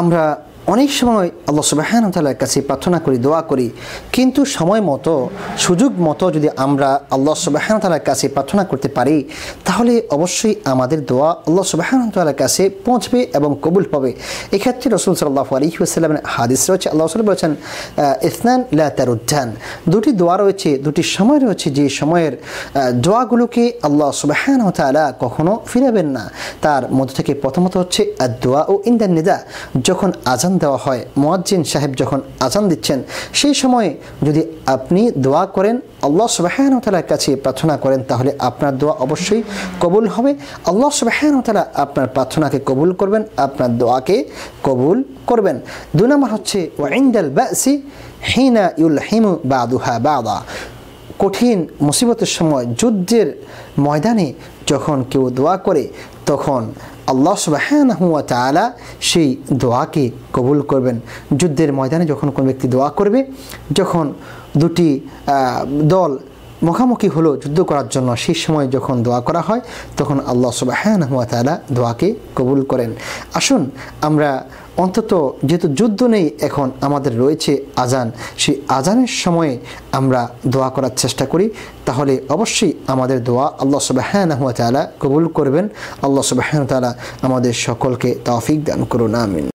আমরা অনেক সময় আল্লাহ সুবাহান তাল্লার কাছে প্রার্থনা করি দোয়া করি কিন্তু সময় মতো সুযোগ মতো যদি আমরা আল্লাহ সুবাহান তাল্লার কাছে প্রার্থনা করতে পারি তাহলে অবশ্যই আমাদের দোয়া আল্লাহ সুবাহান তাল্লার কাছে পৌঁছবে এবং কবুল পাবে এক্ষেত্রে রসুল সাল্লাহ আলহিউসাল্লামের হাদিস রয়েছে আল্লাহ রসুল বলেছেন ইসনান লাতারুদ্দান দুটি দোয়া রয়েছে দুটি সময় রয়েছে যে সময়ের দোয়াগুলোকে আল্লাহ সুবাহান তালা কখনো ফিরাবেন না তার মধ্যে থেকে প্রথমত হচ্ছে দোয়া ও ইন্দান নেদা যখন আজান আজান দেওয়া হয় মোয়াজ্জিন সাহেব যখন আজান দিচ্ছেন সেই সময়ে যদি আপনি দোয়া করেন আল্লাহ সুবাহানতালার কাছে প্রার্থনা করেন তাহলে আপনার দোয়া অবশ্যই কবুল হবে আল্লাহ সুবাহানতালা আপনার প্রার্থনাকে কবুল করবেন আপনার দোয়াকে কবুল করবেন দু নম্বর হচ্ছে ওয়াইন্দাল বাসি হিনা ইউল হিমু বাদুহা বাদা কঠিন মুসিবতের সময় যুদ্ধের ময়দানে যখন কেউ দোয়া করে তখন আল্লাহ সুবাহানহুয়া তালা সেই দোয়াকে কবুল করবেন যুদ্ধের ময়দানে যখন কোনো ব্যক্তি দোয়া করবে যখন দুটি দল মুখামুখি হলো যুদ্ধ করার জন্য সেই সময় যখন দোয়া করা হয় তখন আল্লাহ সুবাহানহুয়া তালা দোয়াকে কবুল করেন আসুন আমরা অন্তত যেহেতু যুদ্ধ নেই এখন আমাদের রয়েছে আজান সেই আজানের সময়ে আমরা দোয়া করার চেষ্টা করি তাহলে অবশ্যই আমাদের দোয়া আল্লাহ সুবাহানহুয়া তালা কবুল করবেন আল্লাহ সুবাহান তালা আমাদের সকলকে তাফিক দান করুন আমিন